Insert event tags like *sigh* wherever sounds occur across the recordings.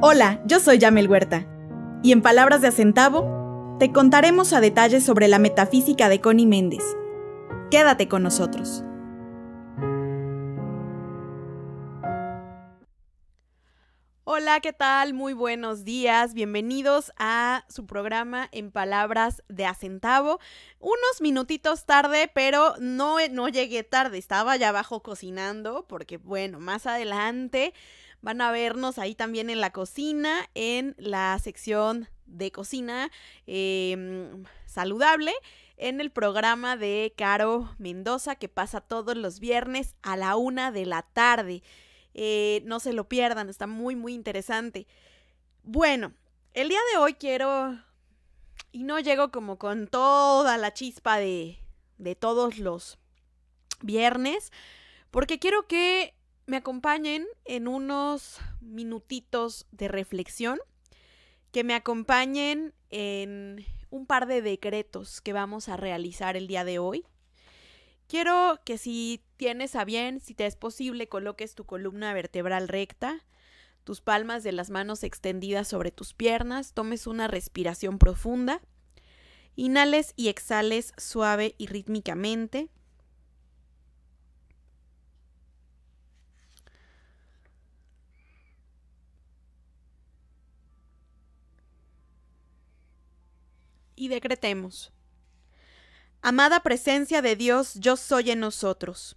Hola, yo soy Yamel Huerta y en Palabras de Acentavo te contaremos a detalle sobre la metafísica de Connie Méndez. Quédate con nosotros. Hola, ¿qué tal? Muy buenos días. Bienvenidos a su programa en palabras de Acentavo. Unos minutitos tarde, pero no, eh, no llegué tarde. Estaba allá abajo cocinando porque, bueno, más adelante van a vernos ahí también en la cocina, en la sección de cocina em, saludable en el programa de Caro Mendoza que pasa todos los viernes a la una de la tarde. Eh, no se lo pierdan, está muy, muy interesante. Bueno, el día de hoy quiero... Y no llego como con toda la chispa de, de todos los viernes, porque quiero que me acompañen en unos minutitos de reflexión, que me acompañen en un par de decretos que vamos a realizar el día de hoy, Quiero que si tienes a bien, si te es posible, coloques tu columna vertebral recta, tus palmas de las manos extendidas sobre tus piernas, tomes una respiración profunda, inhales y exhales suave y rítmicamente. Y decretemos. Amada presencia de Dios, yo soy en nosotros.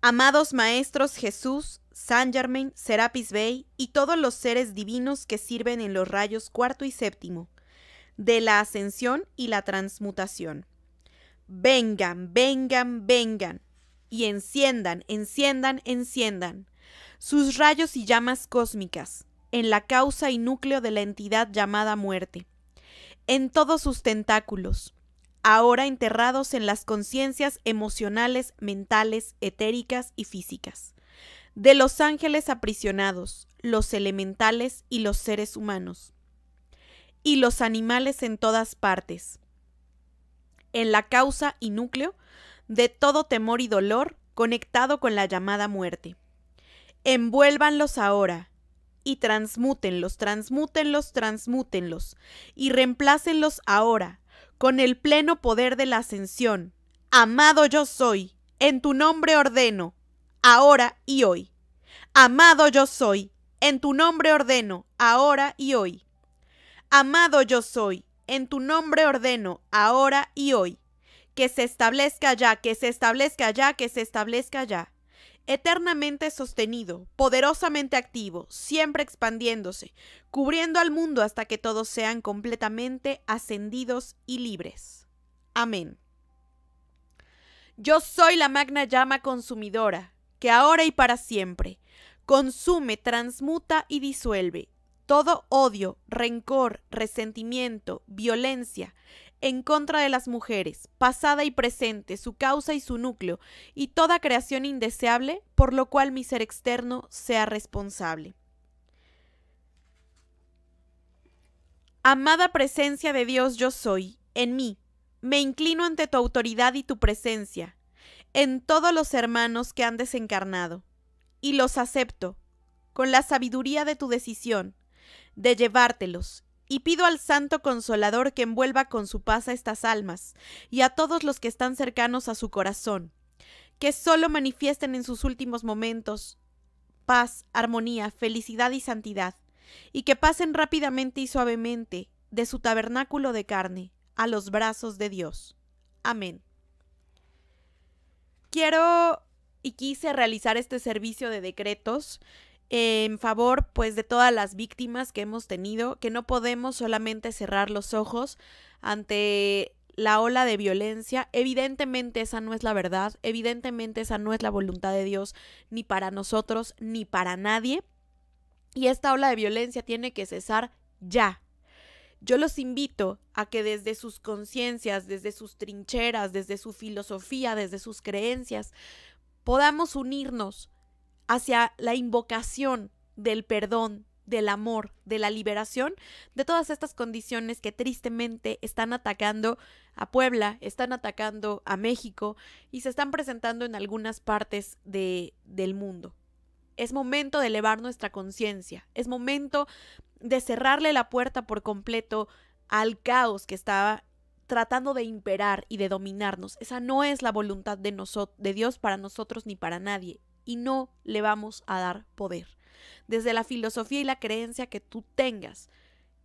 Amados Maestros Jesús, San Germain, Serapis Bey y todos los seres divinos que sirven en los rayos cuarto y séptimo, de la ascensión y la transmutación. Vengan, vengan, vengan, y enciendan, enciendan, enciendan sus rayos y llamas cósmicas, en la causa y núcleo de la entidad llamada muerte, en todos sus tentáculos, ahora enterrados en las conciencias emocionales, mentales, etéricas y físicas. De los ángeles aprisionados, los elementales y los seres humanos. Y los animales en todas partes. En la causa y núcleo de todo temor y dolor conectado con la llamada muerte. Envuélvanlos ahora y transmútenlos, transmútenlos, transmútenlos y reemplácenlos ahora con el pleno poder de la ascensión. Amado yo soy, en tu nombre ordeno, ahora y hoy. Amado yo soy, en tu nombre ordeno, ahora y hoy. Amado yo soy, en tu nombre ordeno, ahora y hoy. Que se establezca ya, que se establezca ya, que se establezca ya eternamente sostenido, poderosamente activo, siempre expandiéndose, cubriendo al mundo hasta que todos sean completamente ascendidos y libres. Amén. Yo soy la magna llama consumidora, que ahora y para siempre consume, transmuta y disuelve todo odio, rencor, resentimiento, violencia, en contra de las mujeres, pasada y presente, su causa y su núcleo, y toda creación indeseable, por lo cual mi ser externo sea responsable. Amada presencia de Dios yo soy, en mí, me inclino ante tu autoridad y tu presencia, en todos los hermanos que han desencarnado, y los acepto, con la sabiduría de tu decisión, de llevártelos y pido al Santo Consolador que envuelva con su paz a estas almas y a todos los que están cercanos a su corazón, que solo manifiesten en sus últimos momentos paz, armonía, felicidad y santidad, y que pasen rápidamente y suavemente de su tabernáculo de carne a los brazos de Dios. Amén. Quiero y quise realizar este servicio de decretos en favor pues de todas las víctimas que hemos tenido, que no podemos solamente cerrar los ojos ante la ola de violencia. Evidentemente esa no es la verdad, evidentemente esa no es la voluntad de Dios ni para nosotros ni para nadie. Y esta ola de violencia tiene que cesar ya. Yo los invito a que desde sus conciencias, desde sus trincheras, desde su filosofía, desde sus creencias, podamos unirnos hacia la invocación del perdón, del amor, de la liberación, de todas estas condiciones que tristemente están atacando a Puebla, están atacando a México y se están presentando en algunas partes de, del mundo. Es momento de elevar nuestra conciencia, es momento de cerrarle la puerta por completo al caos que estaba tratando de imperar y de dominarnos. Esa no es la voluntad de, de Dios para nosotros ni para nadie y no le vamos a dar poder. Desde la filosofía y la creencia que tú tengas,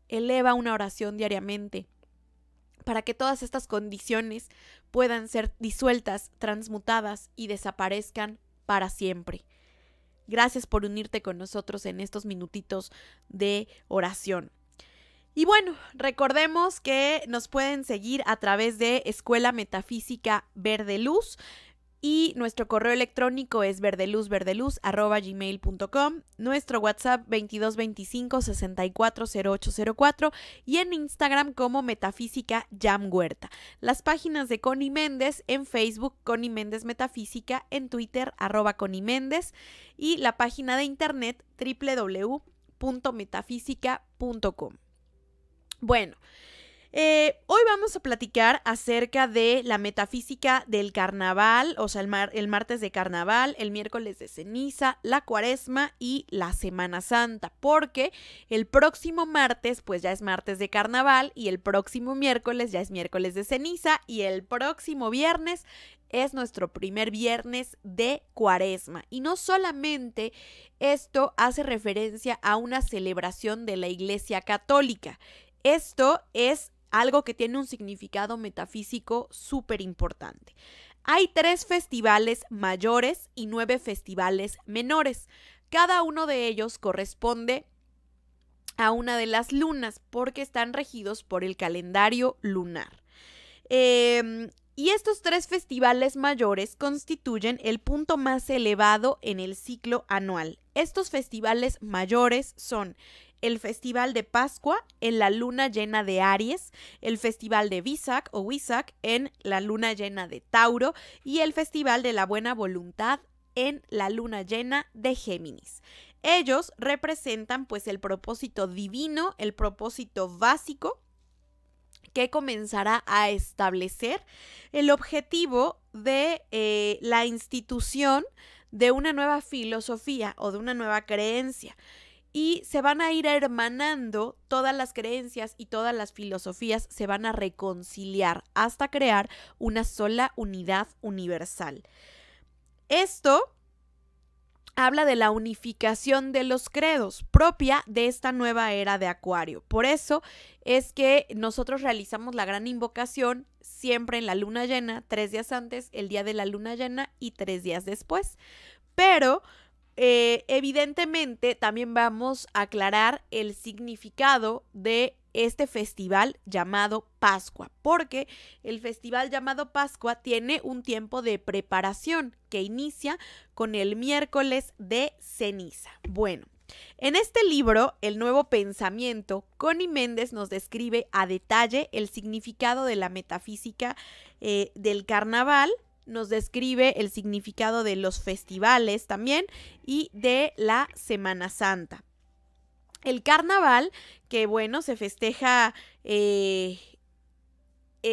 eleva una oración diariamente para que todas estas condiciones puedan ser disueltas, transmutadas y desaparezcan para siempre. Gracias por unirte con nosotros en estos minutitos de oración. Y bueno, recordemos que nos pueden seguir a través de Escuela Metafísica Verde Luz. Y nuestro correo electrónico es verdeluzverdeluz.com, nuestro WhatsApp 2225 640804 y en Instagram como Metafísica Jam Huerta. Las páginas de Connie Méndez en Facebook, Connie Méndez Metafísica, en Twitter, arroba Connie Méndez, y la página de internet www.metafísica.com. Bueno. Eh, hoy vamos a platicar acerca de la metafísica del carnaval, o sea, el, el martes de carnaval, el miércoles de ceniza, la cuaresma y la Semana Santa, porque el próximo martes, pues ya es martes de carnaval, y el próximo miércoles ya es miércoles de ceniza, y el próximo viernes es nuestro primer viernes de cuaresma. Y no solamente esto hace referencia a una celebración de la Iglesia Católica, esto es algo que tiene un significado metafísico súper importante. Hay tres festivales mayores y nueve festivales menores. Cada uno de ellos corresponde a una de las lunas porque están regidos por el calendario lunar. Em, y estos tres festivales mayores constituyen el punto más elevado en el ciclo anual. Estos festivales mayores son el Festival de Pascua en la luna llena de Aries, el Festival de Visak o Wisak en la luna llena de Tauro y el Festival de la Buena Voluntad en la luna llena de Géminis. Ellos representan pues el propósito divino, el propósito básico que comenzará a establecer el objetivo de eh, la institución de una nueva filosofía o de una nueva creencia y se van a ir hermanando todas las creencias y todas las filosofías se van a reconciliar hasta crear una sola unidad universal. Esto habla de la unificación de los credos propia de esta nueva era de Acuario. Por eso es que nosotros realizamos la gran invocación siempre en la luna llena, tres días antes, el día de la luna llena y tres días después. Pero eh, evidentemente también vamos a aclarar el significado de este festival llamado Pascua, porque el festival llamado Pascua tiene un tiempo de preparación que inicia con el miércoles de ceniza. Bueno, en este libro, El Nuevo Pensamiento, Connie Méndez nos describe a detalle el significado de la metafísica eh, del carnaval nos describe el significado de los festivales también y de la Semana Santa. El carnaval, que bueno, se festeja eh,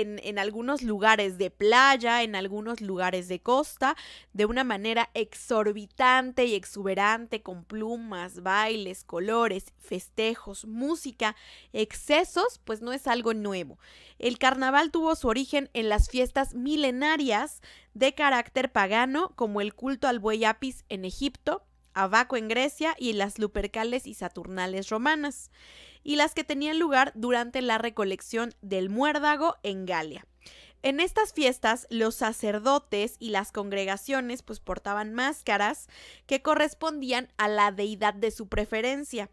en, algunos lugares de playa, en algunos lugares de costa, de una manera exorbitante y exuberante, con plumas, bailes, colores, festejos, música, excesos, pues no es algo nuevo. El carnaval tuvo su origen en las fiestas milenarias de carácter pagano, como el culto al buey apis en Egipto, abaco en Grecia y las Lupercales y Saturnales romanas, y las que tenían lugar durante la recolección del muérdago en Galia. En estas fiestas, los sacerdotes y las congregaciones pues portaban máscaras que correspondían a la deidad de su preferencia.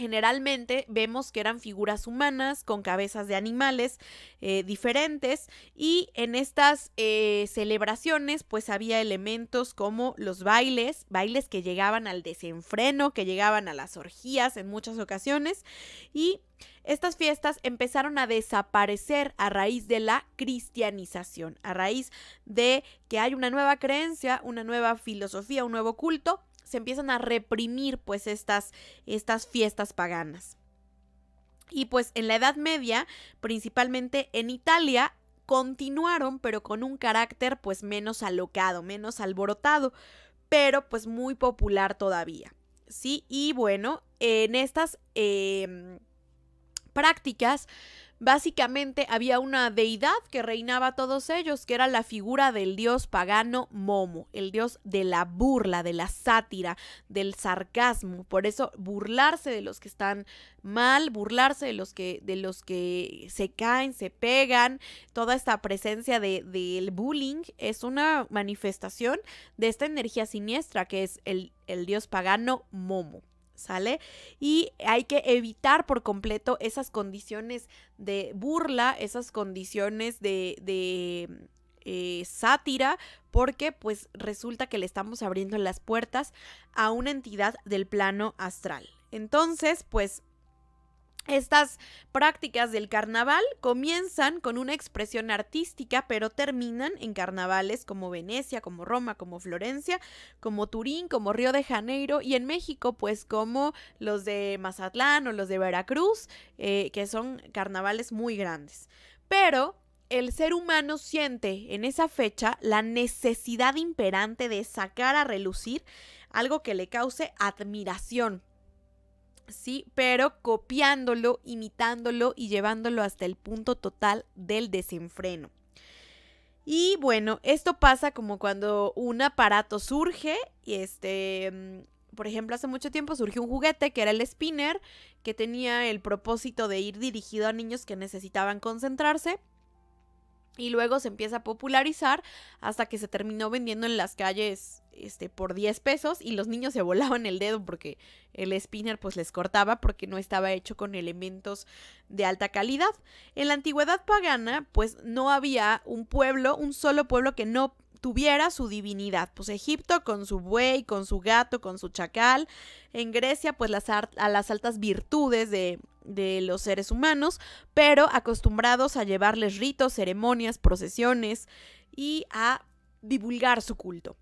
Generalmente vemos que eran figuras humanas con cabezas de animales eh, diferentes y en estas eh, celebraciones pues había elementos como los bailes, bailes que llegaban al desenfreno, que llegaban a las orgías en muchas ocasiones y estas fiestas empezaron a desaparecer a raíz de la cristianización, a raíz de que hay una nueva creencia, una nueva filosofía, un nuevo culto se empiezan a reprimir pues estas, estas fiestas paganas. Y pues en la Edad Media, principalmente en Italia, continuaron pero con un carácter pues menos alocado, menos alborotado, pero pues muy popular todavía. Sí, y bueno, en estas em, prácticas Básicamente había una deidad que reinaba a todos ellos, que era la figura del dios pagano Momo, el dios de la burla, de la sátira, del sarcasmo. Por eso burlarse de los que están mal, burlarse de los que, de los que se caen, se pegan, toda esta presencia del de, bullying es una manifestación de esta energía siniestra que es el, el dios pagano Momo. ¿sale? Y hay que evitar por completo esas condiciones de burla, esas condiciones de, de eh, sátira, porque pues resulta que le estamos abriendo las puertas a una entidad del plano astral. Entonces, pues estas prácticas del carnaval comienzan con una expresión artística, pero terminan en carnavales como Venecia, como Roma, como Florencia, como Turín, como Río de Janeiro y en México, pues como los de Mazatlán o los de Veracruz, eh, que son carnavales muy grandes. Pero el ser humano siente en esa fecha la necesidad imperante de sacar a relucir algo que le cause admiración ¿sí? Pero copiándolo, imitándolo y llevándolo hasta el punto total del desenfreno. Y bueno, esto pasa como cuando un aparato surge y este... Mm, por ejemplo, hace mucho tiempo surgió un juguete que era el spinner, que tenía el propósito de ir dirigido a niños que necesitaban concentrarse y luego se empieza a popularizar hasta que se terminó vendiendo en las calles este, por 10 pesos y los niños se volaban el dedo porque el spinner pues les cortaba porque no estaba hecho con elementos de alta calidad. En la antigüedad pagana pues no había un pueblo, un solo pueblo que no tuviera su divinidad. Pues Egipto con su buey, con su gato, con su chacal. En Grecia, pues las, a las altas virtudes de los seres humanos, pero acostumbrados a llevarles ritos, ceremonias, procesiones y a divulgar su culto.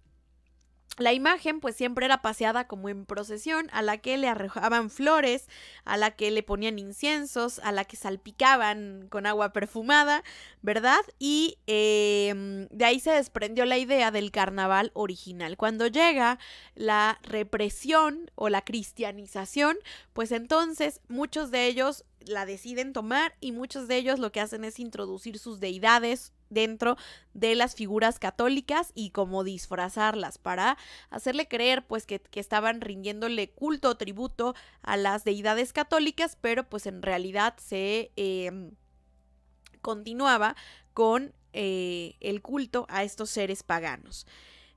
La imagen pues siempre era paseada como en procesión, a la que le arrojaban flores, a la que le ponían inciensos, a la que salpicaban con agua perfumada, ¿verdad? Y em, de ahí se desprendió la idea del carnaval original. Cuando llega la represión o la cristianización, pues entonces muchos de ellos la deciden tomar y muchos de ellos lo que hacen es introducir sus deidades, dentro de las figuras católicas y como disfrazarlas para hacerle creer pues que, estaban rindiéndole culto o tributo a las deidades católicas, pero pues en realidad se em, continuaba con eh, el culto a estos seres paganos.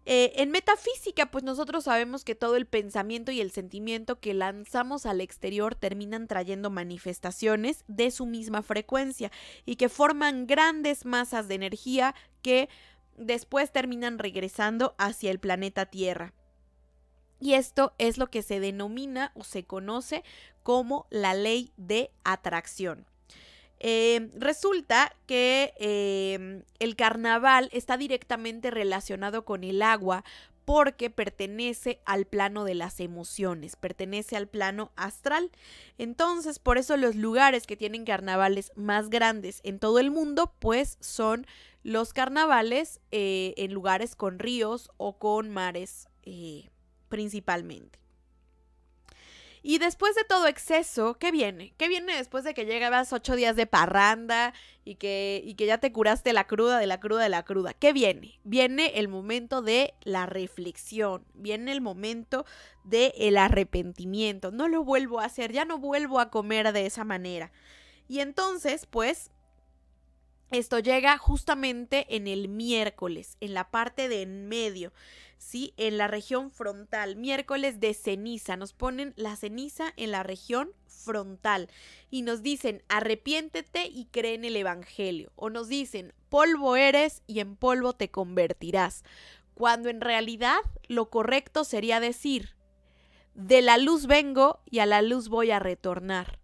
Eh, en metafísica, pues nosotros sabemos que todo el pensamiento y el sentimiento que lanzamos al exterior terminan trayendo manifestaciones de su misma frecuencia y que forman grandes masas de energía que después terminan regresando hacia el planeta Tierra. Y esto es lo que se denomina o se conoce como la ley de atracción. Em, resulta que em, el carnaval está directamente relacionado con el agua porque pertenece al plano de las emociones, pertenece al plano astral. Entonces, por eso los lugares que tienen carnavales más grandes en todo el mundo, pues son los carnavales eh, en lugares con ríos o con mares eh, principalmente. Y después de todo exceso, ¿qué viene? ¿Qué viene después de que llegabas ocho días de parranda y que, y que ya te curaste la cruda, de la cruda, de la cruda? ¿Qué viene? Viene el momento de la reflexión, viene el momento del el arrepentimiento. No lo vuelvo a hacer, ya no vuelvo a comer de esa manera. Y entonces, pues, esto llega justamente en el miércoles, en la parte de en medio, ¿sí? En la región frontal, miércoles de ceniza. Nos ponen la ceniza en la región frontal y nos dicen, arrepiéntete y cree en el Evangelio. O nos dicen, polvo eres y en polvo te convertirás. Cuando en realidad lo correcto sería decir, de la luz vengo y a la luz voy a retornar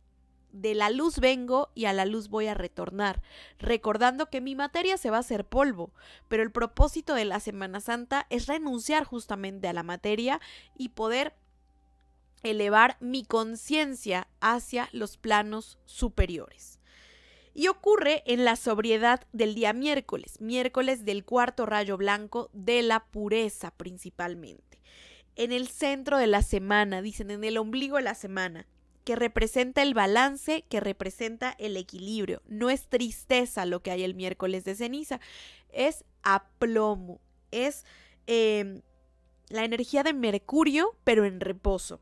de la luz vengo y a la luz voy a retornar, recordando que mi materia se va a hacer polvo, pero el propósito de la Semana Santa es renunciar justamente a la materia y poder elevar mi conciencia hacia los planos superiores. Y ocurre en la sobriedad del día miércoles, miércoles del cuarto rayo blanco de la pureza principalmente. En el centro de la semana, dicen, en el ombligo de la semana que representa el balance, que representa el equilibrio. No es tristeza lo que hay el miércoles de ceniza, es aplomo, es em, la energía de Mercurio, pero en reposo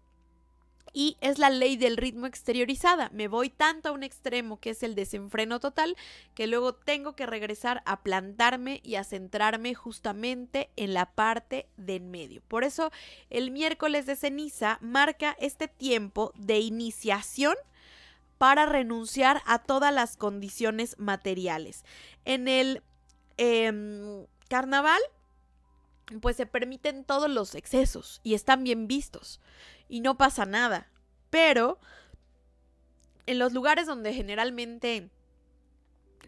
y es la ley del ritmo exteriorizada. Me voy tanto a un extremo que es el desenfreno total que luego tengo que regresar a plantarme y a centrarme justamente en la parte de en medio. Por eso el miércoles de ceniza marca este tiempo de iniciación para renunciar a todas las condiciones materiales. En el em, carnaval, pues se permiten todos los excesos y están bien vistos y no pasa nada. Pero en los lugares donde generalmente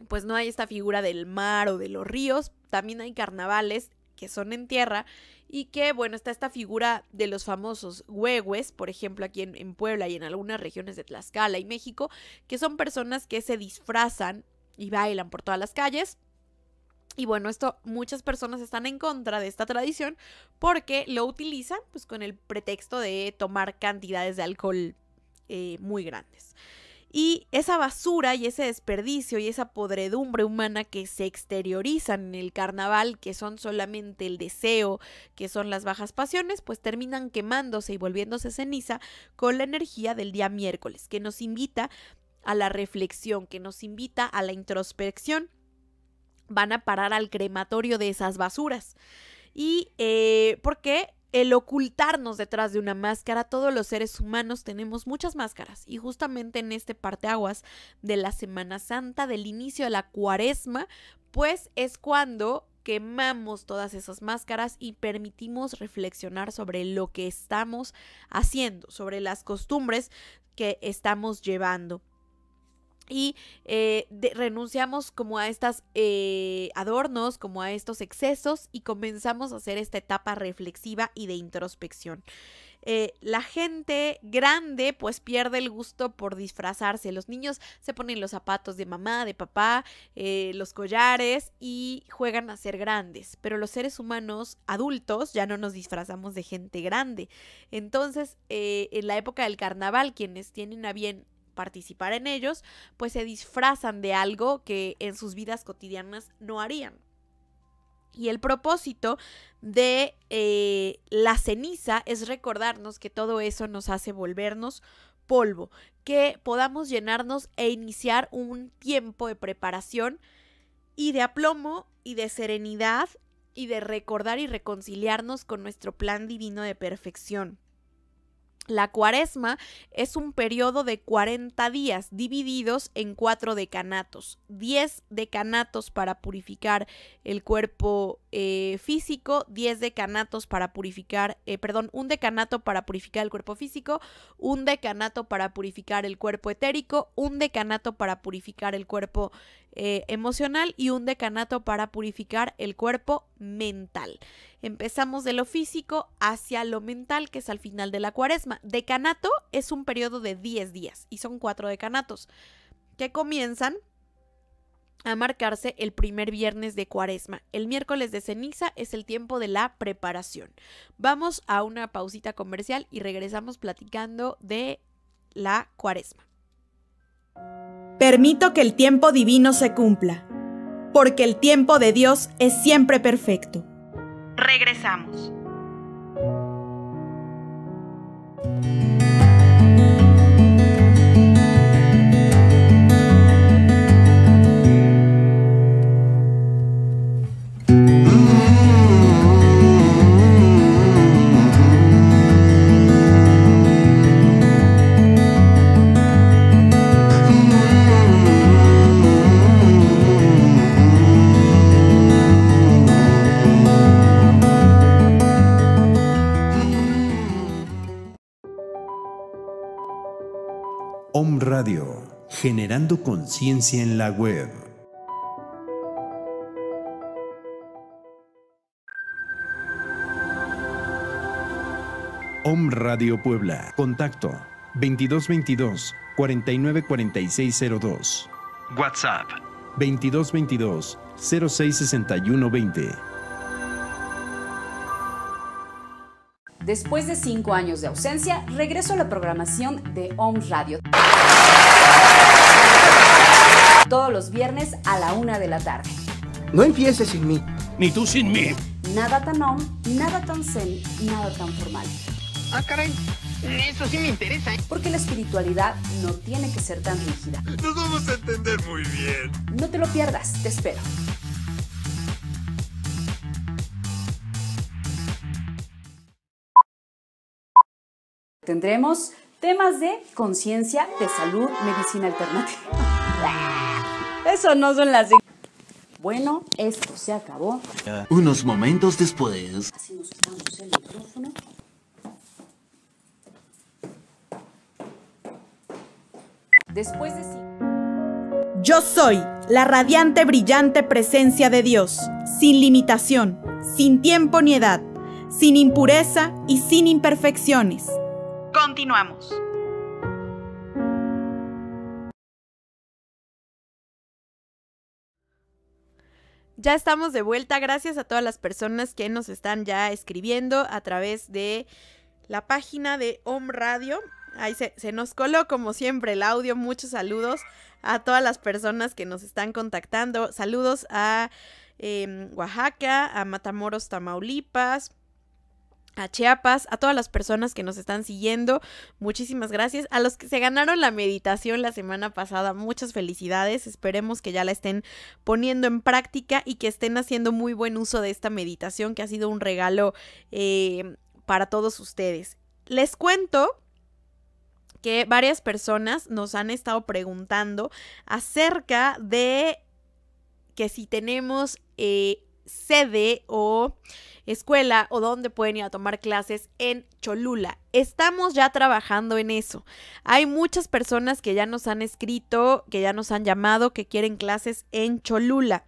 pues no hay esta figura del mar o de los ríos, también hay carnavales que son en tierra y que, bueno, está esta figura de los famosos huehues, por ejemplo, aquí en, en, Puebla y en algunas regiones de Tlaxcala y México, que son personas que se disfrazan y bailan por todas las calles y bueno, esto muchas personas están en contra de esta tradición porque lo utilizan pues con el pretexto de tomar cantidades de alcohol eh, muy grandes. Y esa basura y ese desperdicio y esa podredumbre humana que se exteriorizan en el carnaval, que son solamente el deseo, que son las bajas pasiones, pues terminan quemándose y volviéndose ceniza con la energía del día miércoles, que nos invita a la reflexión, que nos invita a la introspección van a parar al crematorio de esas basuras. Y eh, porque el ocultarnos detrás de una máscara, todos los seres humanos tenemos muchas máscaras. Y justamente en este parteaguas de la Semana Santa, del inicio de la cuaresma, pues es cuando quemamos todas esas máscaras y permitimos reflexionar sobre lo que estamos haciendo, sobre las costumbres que estamos llevando y eh, renunciamos como a estas eh, adornos, como a estos excesos y comenzamos a hacer esta etapa reflexiva y de introspección. Eh, la gente grande pues pierde el gusto por disfrazarse. Los niños se ponen los zapatos de mamá, de papá, los collares y juegan a ser grandes. Pero los seres humanos adultos ya no nos disfrazamos de gente grande. Entonces, en la época del carnaval, quienes tienen a bien participar en ellos, pues se disfrazan de algo que en sus vidas cotidianas no harían. Y el propósito de eh, la ceniza es recordarnos que todo eso nos hace volvernos polvo, que podamos llenarnos e iniciar un tiempo de preparación y de aplomo y de serenidad y de recordar y reconciliarnos con nuestro plan divino de perfección. La cuaresma es un periodo de 40 días divididos en cuatro decanatos. 10 decanatos para purificar el cuerpo eh, físico, 10 decanatos para purificar, eh, perdón, un decanato para purificar el cuerpo físico, un decanato para purificar el cuerpo etérico, un decanato para purificar el cuerpo eh, emocional y un decanato para purificar el cuerpo mental. Empezamos de lo físico hacia lo mental, que es al final de la cuaresma. Decanato es un periodo de 10 días y son cuatro decanatos que comienzan a marcarse el primer viernes de cuaresma. El miércoles de ceniza es el tiempo de la preparación. Vamos a una pausita comercial y regresamos platicando de la cuaresma. Permito que el tiempo divino se cumpla, porque el tiempo de Dios es siempre perfecto. Regresamos. generando conciencia en la web. Om Radio Puebla. Contacto 2222 494602. WhatsApp 2222 066120. Después de cinco años de ausencia, regreso a la programación de Home Radio. Todos los viernes a la una de la tarde. No empieces sin mí. Ni tú sin mí. Nada tan OM, nada tan zen, nada tan formal. Ah, caray. Eso sí me interesa. ¿eh? Porque la espiritualidad no tiene que ser tan rígida. Nos vamos a entender muy bien. No te lo pierdas, te espero. Tendremos temas de conciencia, de salud, medicina alternativa. *laughs* Eso no son las... Bueno, esto se acabó. Unos momentos después. el Después de sí. Yo soy la radiante, brillante presencia de Dios, sin limitación, sin tiempo ni edad, sin impureza y sin imperfecciones Continuamos. Ya estamos de vuelta, gracias a todas las personas que nos están ya escribiendo a través de la página de Home Radio. Ahí se, nos coló como siempre el audio. Muchos saludos a todas las personas que nos están contactando. Saludos a em, Oaxaca, a Matamoros, Tamaulipas, a Chiapas, a todas las personas que nos están siguiendo, muchísimas gracias. A los que se ganaron la meditación la semana pasada, muchas felicidades. Esperemos que ya la estén poniendo en práctica y que estén haciendo muy buen uso de esta meditación que ha sido un regalo eh, para todos ustedes. Les cuento que varias personas nos han estado preguntando acerca de que si tenemos eh, sede o escuela o donde pueden ir a tomar clases en Cholula. Estamos ya trabajando en eso. Hay muchas personas que ya nos han escrito, que ya nos han llamado, que quieren clases en Cholula.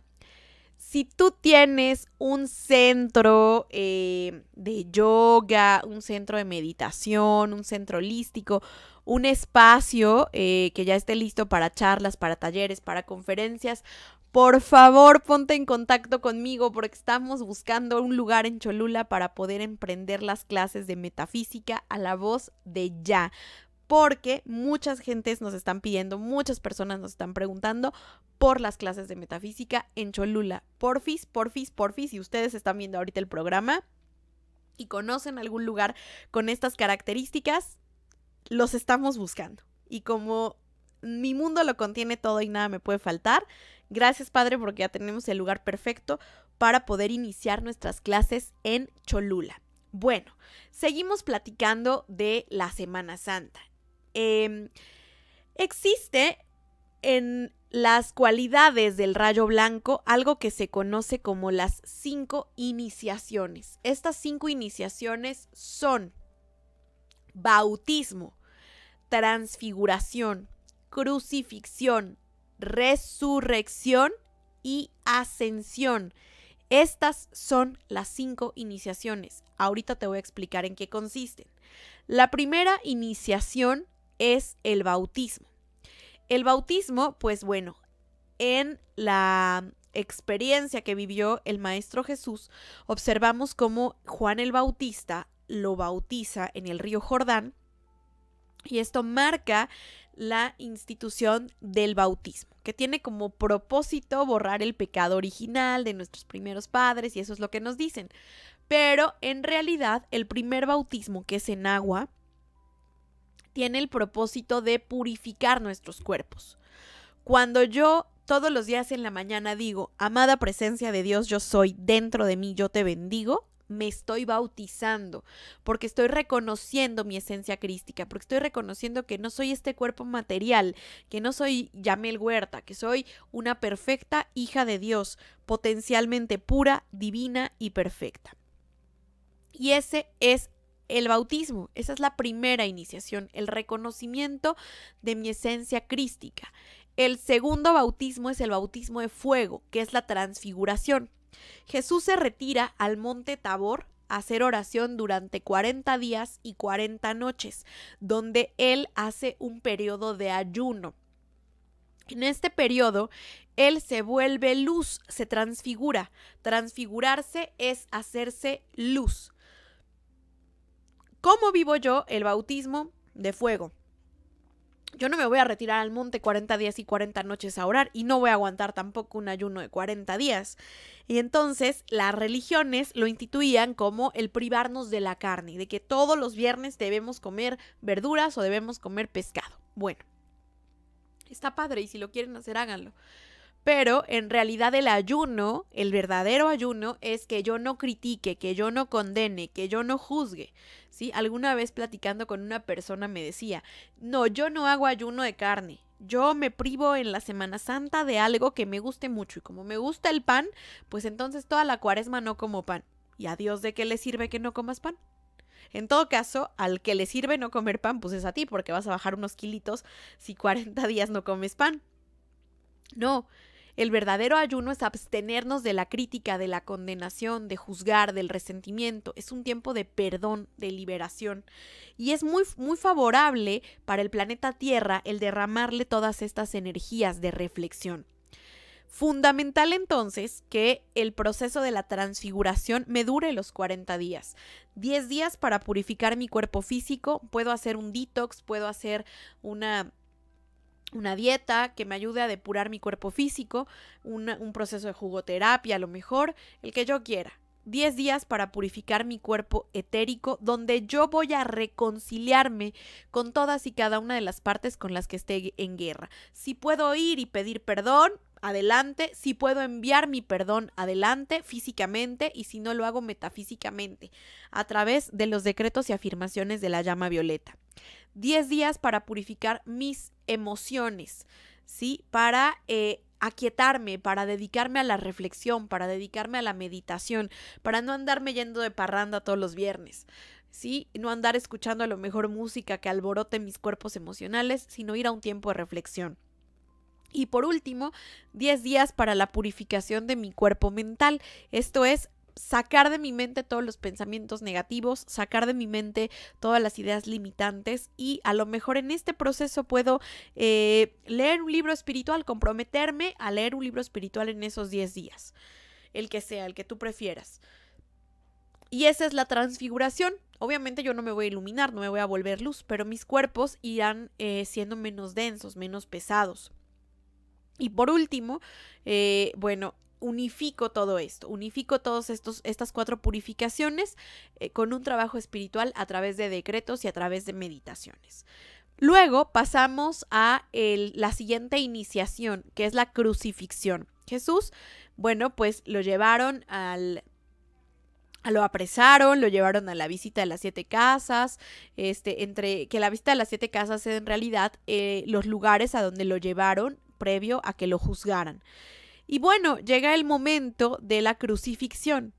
Si tú tienes un centro eh, de yoga, un centro de meditación, un centro holístico, un espacio eh, que ya esté listo para charlas, para talleres, para conferencias, por favor ponte en contacto conmigo porque estamos buscando un lugar en Cholula para poder emprender las clases de metafísica a la voz de ya. Porque muchas gentes nos están pidiendo, muchas personas nos están preguntando por las clases de metafísica en Cholula. Porfis, porfis, porfis. Si ustedes están viendo ahorita el programa y conocen algún lugar con estas características, los estamos buscando. Y como mi mundo lo contiene todo y nada me puede faltar, Gracias, Padre, porque ya tenemos el lugar perfecto para poder iniciar nuestras clases en Cholula. Bueno, seguimos platicando de la Semana Santa. Em, existe en las cualidades del rayo blanco algo que se conoce como las cinco iniciaciones. Estas cinco iniciaciones son bautismo, transfiguración, crucifixión, resurrección y ascensión. Estas son las cinco iniciaciones. Ahorita te voy a explicar en qué consisten. La primera iniciación es el bautismo. El bautismo, pues bueno, en la experiencia que vivió el Maestro Jesús, observamos cómo Juan el Bautista lo bautiza en el río Jordán y esto marca la institución del bautismo, que tiene como propósito borrar el pecado original de nuestros primeros padres, y eso es lo que nos dicen. Pero en realidad, el primer bautismo, que es en agua, tiene el propósito de purificar nuestros cuerpos. Cuando yo todos los días en la mañana digo, amada presencia de Dios, yo soy dentro de mí, yo te bendigo, me estoy bautizando, porque estoy reconociendo mi esencia crística, porque estoy reconociendo que no soy este cuerpo material, que no soy Yamel Huerta, que soy una perfecta hija de Dios, potencialmente pura, divina y perfecta. Y ese es el bautismo, esa es la primera iniciación, el reconocimiento de mi esencia crística. El segundo bautismo es el bautismo de fuego, que es la transfiguración. Jesús se retira al monte Tabor a hacer oración durante 40 días y 40 noches, donde él hace un periodo de ayuno. En este periodo, él se vuelve luz, se transfigura. Transfigurarse es hacerse luz. ¿Cómo vivo yo el bautismo de fuego? yo no me voy a retirar al monte 40 días y 40 noches a orar y no voy a aguantar tampoco un ayuno de 40 días. Y entonces las religiones lo instituían como el privarnos de la carne, de que todos los viernes debemos comer verduras o debemos comer pescado. Bueno, está padre y si lo quieren hacer háganlo. Pero en realidad el ayuno, el verdadero ayuno, es que yo no critique, que yo no condene, que yo no juzgue. ¿Sí? Alguna vez platicando con una persona me decía, no, yo no hago ayuno de carne. Yo me privo en la Semana Santa de algo que me guste mucho y como me gusta el pan, pues entonces toda la cuaresma no como pan. ¿Y a Dios de qué le sirve que no comas pan? En todo caso, al que le sirve no comer pan, pues es a ti, porque vas a bajar unos kilitos si 40 días no comes pan. No, el verdadero ayuno es abstenernos de la crítica, de la condenación, de juzgar, del resentimiento. Es un tiempo de perdón, de liberación. Y es muy, muy favorable para el planeta Tierra el derramarle todas estas energías de reflexión. Fundamental entonces que el proceso de la transfiguración me dure los 40 días. 10 días para purificar mi cuerpo físico, puedo hacer un detox, puedo hacer una una dieta que me ayude a depurar mi cuerpo físico, un proceso de jugoterapia a lo mejor, el que yo quiera. 10 días para purificar mi cuerpo etérico, donde yo voy a reconciliarme con todas y cada una de las partes con las que esté en guerra. Si puedo ir y pedir perdón, adelante, si puedo enviar mi perdón adelante físicamente y si no lo hago metafísicamente, a través de los decretos y afirmaciones de la llama violeta. 10 días para purificar mis emociones, ¿sí? Para... Eh, aquietarme, para dedicarme a la reflexión, para dedicarme a la meditación, para no andarme yendo de parranda todos los viernes. ¿sí? No andar escuchando a lo mejor música que alborote mis cuerpos emocionales, sino ir a un tiempo de reflexión. Y por último, 10 días para la purificación de mi cuerpo mental, esto es sacar de mi mente todos los pensamientos negativos, sacar de mi mente todas las ideas limitantes y a lo mejor en este proceso puedo eh, leer un libro espiritual, comprometerme a leer un libro espiritual en esos 10 días, el que sea, el que tú prefieras. Y esa es la transfiguración. Obviamente yo no me voy a iluminar, no me voy a volver luz, pero mis cuerpos irán eh, siendo menos densos, menos pesados. Y por último, eh, bueno, unifico todo esto, unifico todas estas cuatro purificaciones eh, con un trabajo espiritual a través de decretos y a través de meditaciones. Luego pasamos a la siguiente iniciación, que es la crucifixión. Jesús, bueno, pues lo llevaron al lo apresaron, lo llevaron a la visita de las siete casas, este, entre que la visita de las siete casas en realidad eh, los lugares a donde lo llevaron previo a que lo juzgaran. Y bueno, llega el momento de la crucifixión.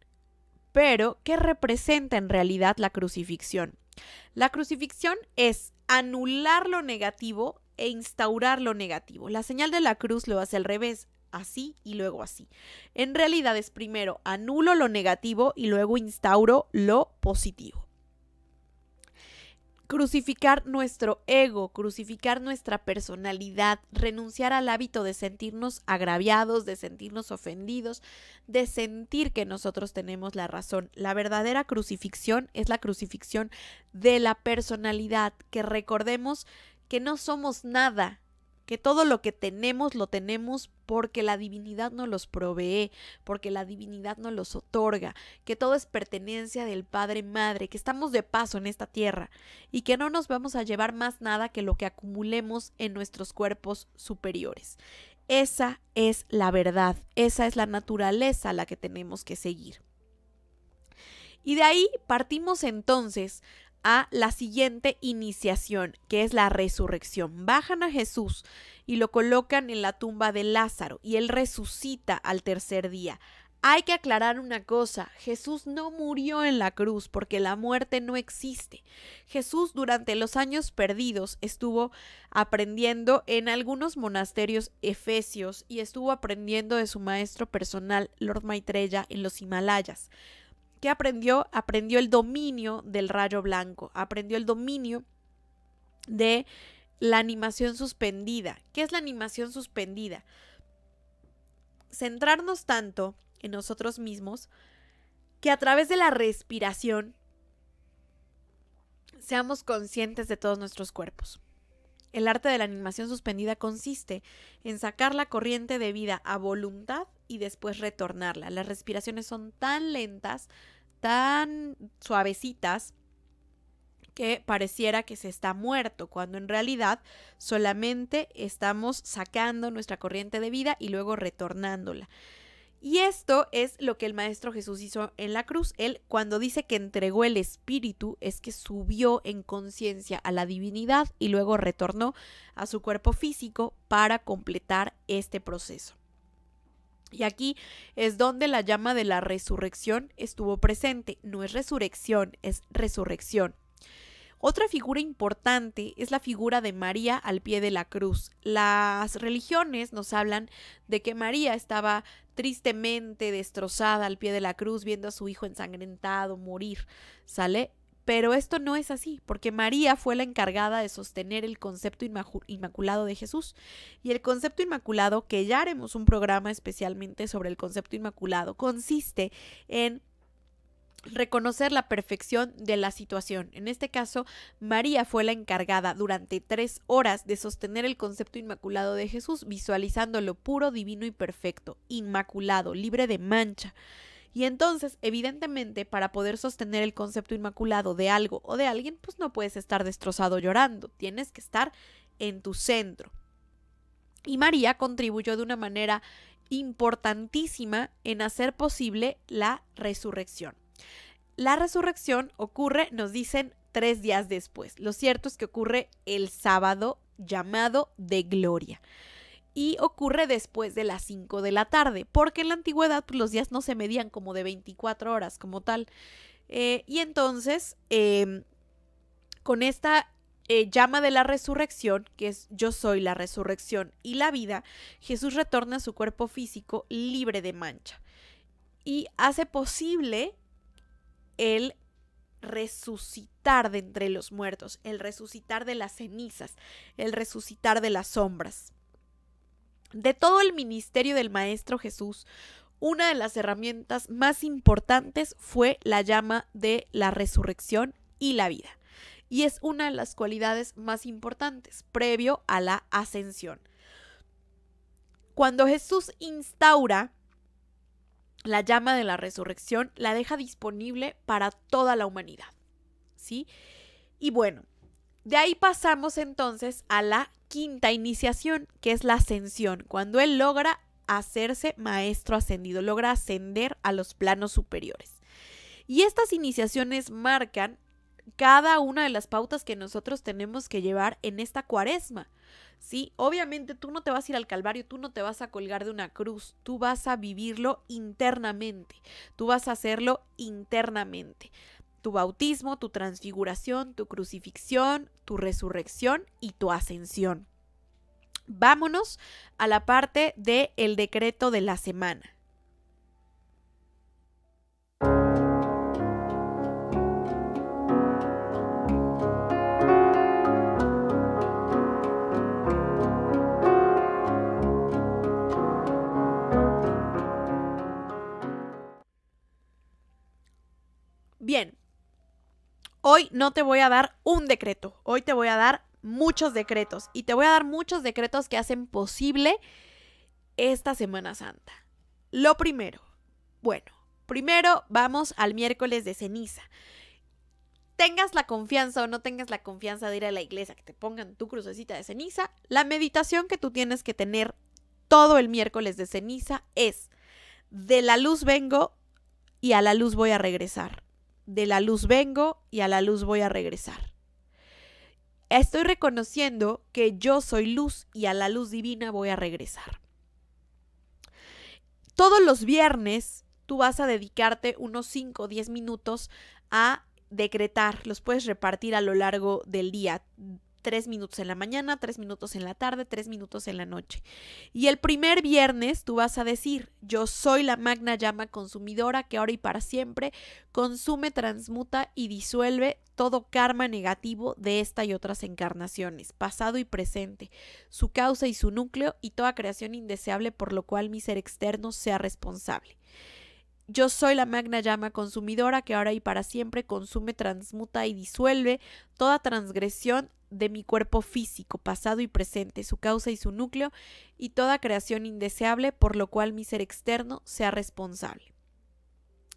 Pero, ¿qué representa en realidad la crucifixión? La crucifixión es anular lo negativo e instaurar lo negativo. La señal de la cruz lo hace al revés, así y luego así. En realidad es primero anulo lo negativo y luego instauro lo positivo. Crucificar nuestro ego, crucificar nuestra personalidad, renunciar al hábito de sentirnos agraviados, de sentirnos ofendidos, de sentir que nosotros tenemos la razón. La verdadera crucifixión es la crucifixión de la personalidad, que recordemos que no somos nada, que todo lo que tenemos lo tenemos porque la divinidad nos los provee, porque la divinidad nos los otorga, que todo es pertenencia del Padre Madre, que estamos de paso en esta tierra y que no nos vamos a llevar más nada que lo que acumulemos en nuestros cuerpos superiores. Esa es la verdad, esa es la naturaleza a la que tenemos que seguir. Y de ahí partimos entonces a la siguiente iniciación, que es la resurrección. Bajan a Jesús y lo colocan en la tumba de Lázaro y él resucita al tercer día. Hay que aclarar una cosa, Jesús no murió en la cruz porque la muerte no existe. Jesús durante los años perdidos estuvo aprendiendo en algunos monasterios efesios y estuvo aprendiendo de su maestro personal, Lord Maitreya, en los Himalayas. ¿Qué aprendió? Aprendió el dominio del rayo blanco, aprendió el dominio de la animación suspendida. ¿Qué es la animación suspendida? Centrarnos tanto en nosotros mismos que a través de la respiración seamos conscientes de todos nuestros cuerpos. El arte de la animación suspendida consiste en sacar la corriente de vida a voluntad y después retornarla. Las respiraciones son tan lentas, tan suavecitas, que pareciera que se está muerto, cuando en realidad solamente estamos sacando nuestra corriente de vida y luego retornándola. Y esto es lo que el Maestro Jesús hizo en la cruz. Él cuando dice que entregó el Espíritu es que subió en conciencia a la divinidad y luego retornó a su cuerpo físico para completar este proceso. Y aquí es donde la llama de la resurrección estuvo presente. No es resurrección, es resurrección. Otra figura importante es la figura de María al pie de la cruz. Las religiones nos hablan de que María estaba tristemente destrozada al pie de la cruz viendo a su hijo ensangrentado morir, ¿sale? Pero esto no es así, porque María fue la encargada de sostener el concepto inmaculado de Jesús. Y el concepto inmaculado, que ya haremos un programa especialmente sobre el concepto inmaculado, consiste en reconocer la perfección de la situación. En este caso, María fue la encargada durante tres horas de sostener el concepto inmaculado de Jesús, visualizándolo puro, divino y perfecto, inmaculado, libre de mancha. Y entonces, evidentemente, para poder sostener el concepto inmaculado de algo o de alguien, pues no puedes estar destrozado llorando, tienes que estar en tu centro. Y María contribuyó de una manera importantísima en hacer posible la resurrección. La resurrección ocurre, nos dicen, tres días después. Lo cierto es que ocurre el sábado llamado de gloria. Y ocurre después de las 5 de la tarde, porque en la antigüedad pues, los días no se medían como de 24 horas como tal. Eh, y entonces, em, con esta eh, llama de la resurrección, que es yo soy la resurrección y la vida, Jesús retorna a su cuerpo físico libre de mancha y hace posible el resucitar de entre los muertos, el resucitar de las cenizas, el resucitar de las sombras. De todo el ministerio del Maestro Jesús, una de las herramientas más importantes fue la llama de la resurrección y la vida. Y es una de las cualidades más importantes previo a la ascensión. Cuando Jesús instaura la llama de la resurrección la deja disponible para toda la humanidad. ¿Sí? Y bueno, de ahí pasamos entonces a la quinta iniciación, que es la ascensión, cuando él logra hacerse maestro ascendido, logra ascender a los planos superiores. Y estas iniciaciones marcan cada una de las pautas que nosotros tenemos que llevar en esta cuaresma. ¿sí? Obviamente tú no te vas a ir al Calvario, tú no te vas a colgar de una cruz, tú vas a vivirlo internamente, tú vas a hacerlo internamente. Tu bautismo, tu transfiguración, tu crucifixión, tu resurrección y tu ascensión. Vámonos a la parte del el decreto de la semana. Bien, hoy no te voy a dar un decreto, hoy te voy a dar muchos decretos y te voy a dar muchos decretos que hacen posible esta Semana Santa. Lo primero, bueno, primero vamos al miércoles de ceniza. Tengas la confianza o no tengas la confianza de ir a la iglesia, que te pongan tu crucecita de ceniza, la meditación que tú tienes que tener todo el miércoles de ceniza es, de la luz vengo y a la luz voy a regresar de la luz vengo y a la luz voy a regresar. Estoy reconociendo que yo soy luz y a la luz divina voy a regresar. Todos los viernes tú vas a dedicarte unos 5 o 10 minutos a decretar. Los puedes repartir a lo largo del día tres minutos en la mañana, tres minutos en la tarde, tres minutos en la noche. Y el primer viernes tú vas a decir, yo soy la magna llama consumidora que ahora y para siempre consume, transmuta y disuelve todo karma negativo de esta y otras encarnaciones, pasado y presente, su causa y su núcleo y toda creación indeseable por lo cual mi ser externo sea responsable. Yo soy la magna llama consumidora que ahora y para siempre consume, transmuta y disuelve toda transgresión de mi cuerpo físico, pasado y presente, su causa y su núcleo, y toda creación indeseable por lo cual mi ser externo sea responsable.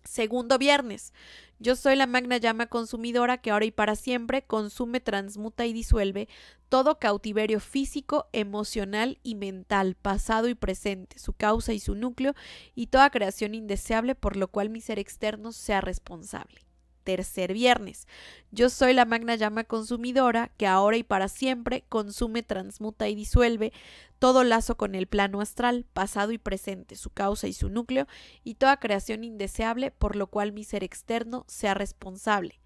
Segundo viernes. Yo soy la magna llama consumidora que ahora y para siempre consume, transmuta y disuelve todo cautiverio físico, emocional y mental, pasado y presente, su causa y su núcleo, y toda creación indeseable por lo cual mi ser externo sea responsable tercer viernes. Yo soy la magna llama consumidora que ahora y para siempre consume, transmuta y disuelve todo lazo con el plano astral, pasado y presente, su causa y su núcleo, y toda creación indeseable por lo cual mi ser externo sea responsable.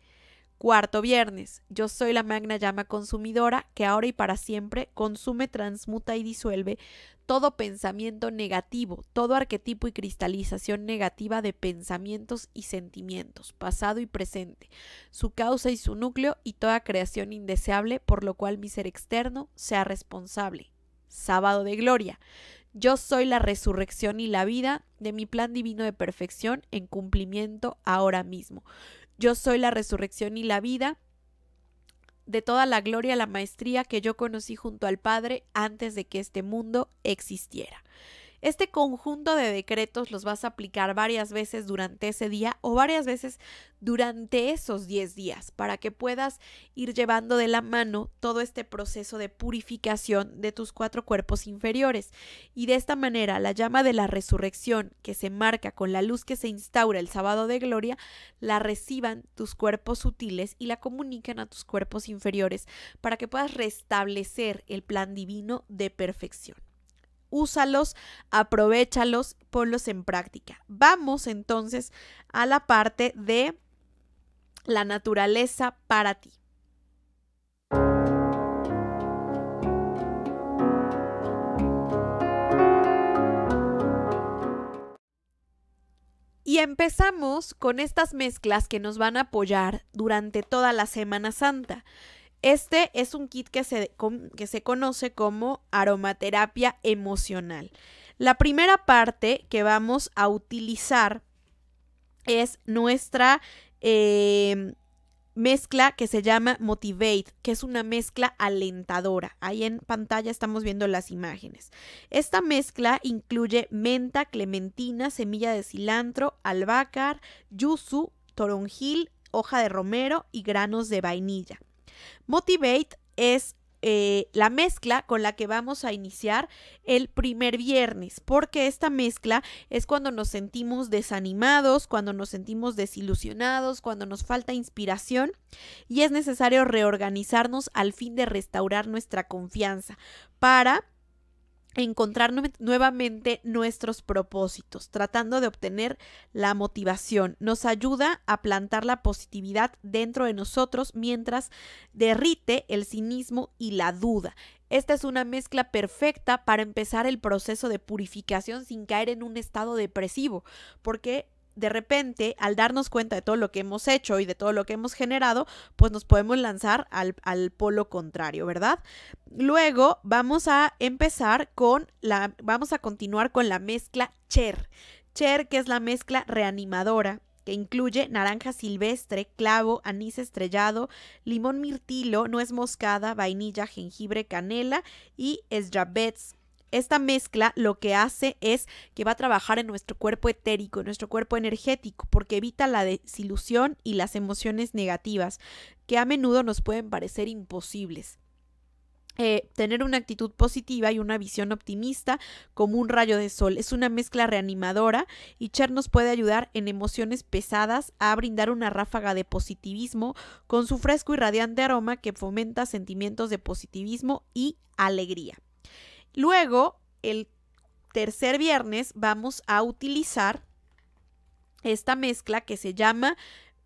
Cuarto viernes, yo soy la magna llama consumidora que ahora y para siempre consume, transmuta y disuelve todo pensamiento negativo, todo arquetipo y cristalización negativa de pensamientos y sentimientos, pasado y presente, su causa y su núcleo y toda creación indeseable por lo cual mi ser externo sea responsable. Sábado de Gloria. Yo soy la resurrección y la vida de mi plan divino de perfección en cumplimiento ahora mismo. Yo soy la resurrección y la vida de toda la gloria, la maestría que yo conocí junto al Padre antes de que este mundo existiera. Este conjunto de decretos los vas a aplicar varias veces durante ese día o varias veces durante esos 10 días para que puedas ir llevando de la mano todo este proceso de purificación de tus cuatro cuerpos inferiores. Y de esta manera la llama de la resurrección que se marca con la luz que se instaura el sábado de gloria, la reciban tus cuerpos sutiles y la comuniquen a tus cuerpos inferiores para que puedas restablecer el plan divino de perfección úsalos, aprovechalos, ponlos en práctica. Vamos entonces a la parte de la naturaleza para ti. Y empezamos con estas mezclas que nos van a apoyar durante toda la Semana Santa. Este es un kit que se, que se conoce como aromaterapia emocional. La primera parte que vamos a utilizar es nuestra em, mezcla que se llama Motivate, que es una mezcla alentadora. Ahí en pantalla estamos viendo las imágenes. Esta mezcla incluye menta, clementina, semilla de cilantro, albahaca, yuzu, toronjil, hoja de romero y granos de vainilla. Motivate es eh, la mezcla con la que vamos a iniciar el primer viernes, porque esta mezcla es cuando nos sentimos desanimados, cuando nos sentimos desilusionados, cuando nos falta inspiración y es necesario reorganizarnos al fin de restaurar nuestra confianza para encontrar nuevamente nuestros propósitos, tratando de obtener la motivación. Nos ayuda a plantar la positividad dentro de nosotros mientras derrite el cinismo y la duda. Esta es una mezcla perfecta para empezar el proceso de purificación sin caer en un estado depresivo, porque de repente, al darnos cuenta de todo lo que hemos hecho y de todo lo que hemos generado, pues nos podemos lanzar al, polo contrario, ¿verdad? Luego vamos a empezar con la, vamos a continuar con la mezcla CHER. CHER, que es la mezcla reanimadora, que incluye naranja silvestre, clavo, anís estrellado, limón mirtilo, nuez moscada, vainilla, jengibre, canela y esdrabets esta mezcla lo que hace es que va a trabajar en nuestro cuerpo etérico, en nuestro cuerpo energético, porque evita la desilusión y las emociones negativas, que a menudo nos pueden parecer imposibles. Eh, tener una actitud positiva y una visión optimista como un rayo de sol. Es una mezcla reanimadora y Cher nos puede ayudar en emociones pesadas a brindar una ráfaga de positivismo con su fresco y radiante aroma que fomenta sentimientos de positivismo y alegría. Luego, el tercer viernes vamos a utilizar esta mezcla que se llama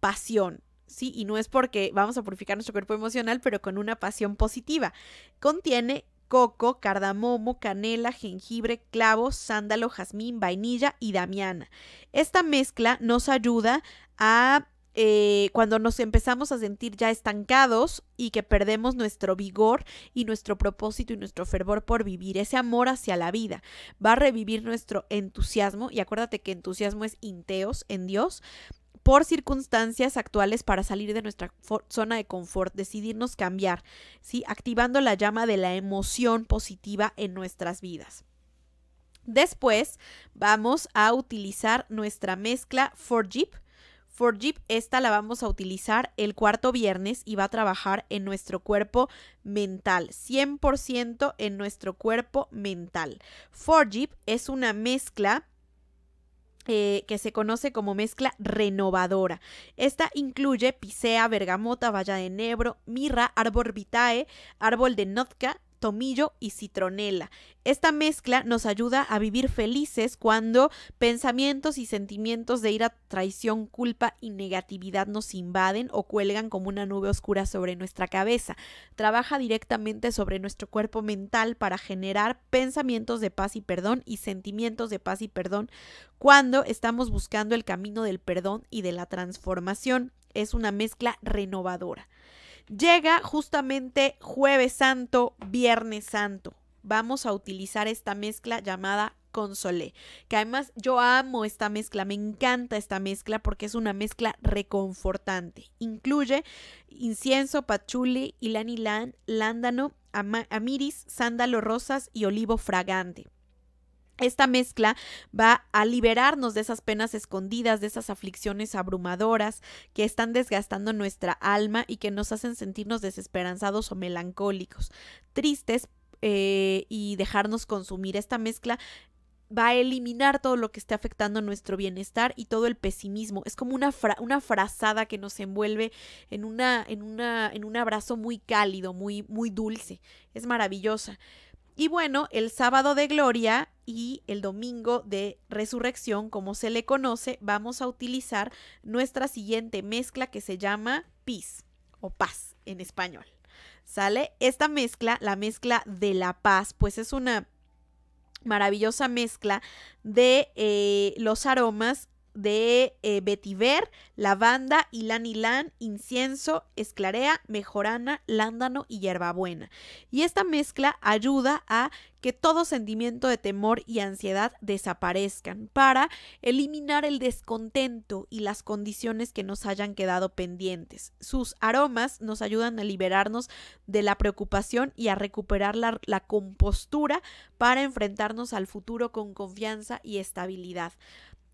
pasión. Sí, y no es porque vamos a purificar nuestro cuerpo emocional, pero con una pasión positiva. Contiene coco, cardamomo, canela, jengibre, clavo, sándalo, jazmín, vainilla y damiana. Esta mezcla nos ayuda a eh, cuando nos empezamos a sentir ya estancados y que perdemos nuestro vigor y nuestro propósito y nuestro fervor por vivir, ese amor hacia la vida, va a revivir nuestro entusiasmo, y acuérdate que entusiasmo es inteos en Dios, por circunstancias actuales para salir de nuestra zona de confort, decidirnos cambiar, ¿sí? activando la llama de la emoción positiva en nuestras vidas. Después vamos a utilizar nuestra mezcla for jeep Jeep esta la vamos a utilizar el cuarto viernes y va a trabajar en nuestro cuerpo mental, 100% en nuestro cuerpo mental. Jeep es una mezcla eh, que se conoce como mezcla renovadora. Esta incluye picea, bergamota, valla de enebro, mirra, árbol vitae, árbol de nozca, tomillo y citronela. Esta mezcla nos ayuda a vivir felices cuando pensamientos y sentimientos de ira, traición, culpa y negatividad nos invaden o cuelgan como una nube oscura sobre nuestra cabeza. Trabaja directamente sobre nuestro cuerpo mental para generar pensamientos de paz y perdón y sentimientos de paz y perdón cuando estamos buscando el camino del perdón y de la transformación. Es una mezcla renovadora. Llega justamente jueves santo, viernes santo. Vamos a utilizar esta mezcla llamada Consolé, que además yo amo esta mezcla, me encanta esta mezcla porque es una mezcla reconfortante. Incluye incienso, pachuli, ilan, lándano, amiris, sándalo rosas y olivo fragante. Esta mezcla va a liberarnos de esas penas escondidas, de esas aflicciones abrumadoras que están desgastando nuestra alma y que nos hacen sentirnos desesperanzados o melancólicos, tristes eh, y dejarnos consumir. Esta mezcla va a eliminar todo lo que esté afectando nuestro bienestar y todo el pesimismo. Es como una, una frazada que nos envuelve en, una, en, una, en un abrazo muy cálido, muy, muy dulce. Es maravillosa. Y bueno, el sábado de gloria y el domingo de resurrección, como se le conoce, vamos a utilizar nuestra siguiente mezcla que se llama peace o paz en español. ¿Sale? Esta mezcla, la mezcla de la paz, pues es una maravillosa mezcla de eh, los aromas de vetiver, eh, lavanda, y ilan, incienso, esclarea, mejorana, lándano y hierbabuena. Y esta mezcla ayuda a que todo sentimiento de temor y ansiedad desaparezcan para eliminar el descontento y las condiciones que nos hayan quedado pendientes. Sus aromas nos ayudan a liberarnos de la preocupación y a recuperar la compostura para enfrentarnos al futuro con confianza y estabilidad.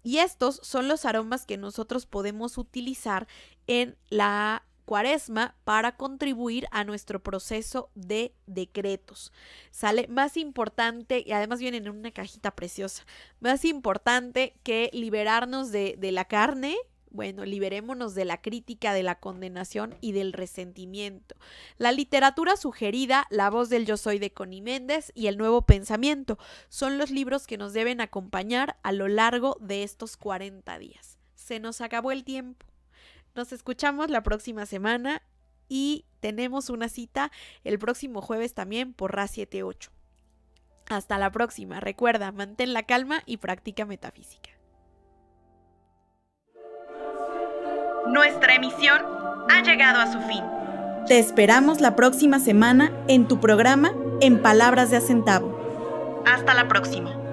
Y estos son los aromas que nosotros podemos utilizar en la cuaresma para contribuir a nuestro proceso de decretos. Sale más importante, y además vienen en una cajita preciosa, más importante que liberarnos de, de la carne, bueno, liberémonos de la crítica, de la condenación y del resentimiento. La literatura sugerida, La voz del yo soy de Connie Méndez y El nuevo pensamiento son los libros que nos deben acompañar a lo largo de estos 40 días. Se nos acabó el tiempo. Nos escuchamos la próxima semana y tenemos una cita el próximo jueves también por RA78. Hasta la próxima. Recuerda, mantén la calma y practica metafísica. nuestra emisión ha llegado a su fin. Te esperamos la próxima semana en tu programa En Palabras de Acentavo. Hasta la próxima.